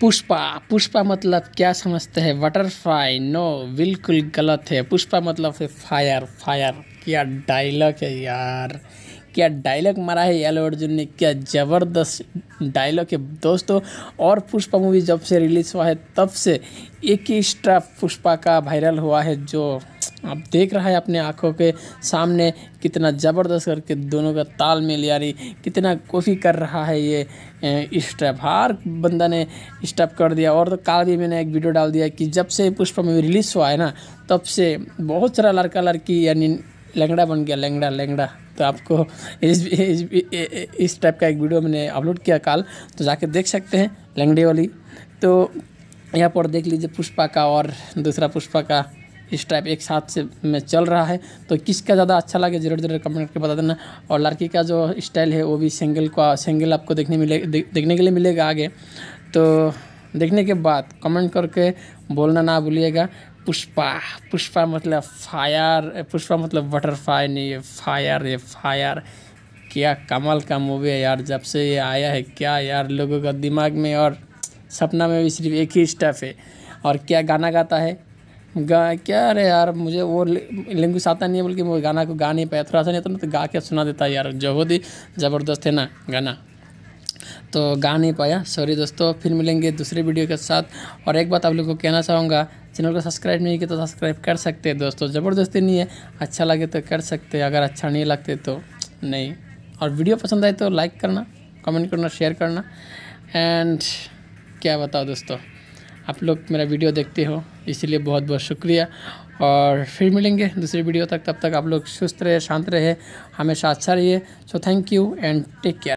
पुष्पा पुष्पा मतलब क्या समझते हैं बटरफ्लाई नो बिल्कुल गलत है पुष्पा मतलब है फायर फायर क्या डायलॉग है यार क्या डायलॉग मारा है एलो अर्जुन ने क्या ज़बरदस्त डायलॉग है दोस्तों और पुष्पा मूवी जब से रिलीज़ हुआ है तब से एक ही स्ट्रा पुष्पा का वायरल हुआ है जो आप देख रहा है अपने आँखों के सामने कितना ज़बरदस्त करके दोनों का ताल में यारी कितना कोशिश कर रहा है ये स्टेप हर बंदा ने स्टेप कर दिया और तो काल भी मैंने एक वीडियो डाल दिया कि जब से पुष्पा मूवी रिलीज़ हुआ है ना तब से बहुत सारा लड़का लड़की यानी लंगड़ा बन गया लंगड़ा लंगड़ा तो आपको इस इस, इस टाइप का एक वीडियो मैंने अपलोड किया काल तो जाके देख सकते हैं लंगड़े वाली तो यहाँ पर देख लीजिए पुष्पा का और दूसरा पुष्पा का इस टाइप एक साथ से में चल रहा है तो किसका ज़्यादा अच्छा लगे जरूर जरूर कमेंट करके बता देना और लड़की का जो स्टाइल है वो भी सिंगल का सिंगल आपको देखने मिले दे, देखने के लिए मिलेगा आगे तो देखने के बाद कमेंट करके बोलना ना भूलिएगा पुष्पा पुष्पा मतलब फायर पुष्पा मतलब बटरफ्लाई नहीं ये फायर ये फायर क्या कमल का मूवी है यार जब से ये आया है क्या यार लोगों का दिमाग में और सपना में भी सिर्फ एक ही स्टेप है और क्या गाना गाता है गा क्या अरे यार मुझे वो लैंग्वेज आता नहीं है बल्कि मैं गाना को गा नहीं पाया थोड़ा सा नहीं तो, तो गा के सुना देता यार जहोद ही ज़बरदस्त है ना गाना तो गा नहीं पाया सॉरी दोस्तों फिर मिलेंगे दूसरे वीडियो के साथ और एक बात आप लोग को कहना चाहूँगा चैनल को सब्सक्राइब नहीं किया तो सब्सक्राइब कर सकते हैं दोस्तों ज़बरदस्ती नहीं है अच्छा लगे तो कर सकते अगर अच्छा नहीं लगते तो नहीं और वीडियो पसंद आए तो लाइक करना कमेंट करना शेयर करना एंड क्या बताओ दोस्तों आप लोग मेरा वीडियो देखते हो इसीलिए बहुत बहुत शुक्रिया और फिर मिलेंगे दूसरी वीडियो तक तब तक आप लोग सुस्त रहे शांत रहे हमेशा अच्छा रहिए so thank you and take care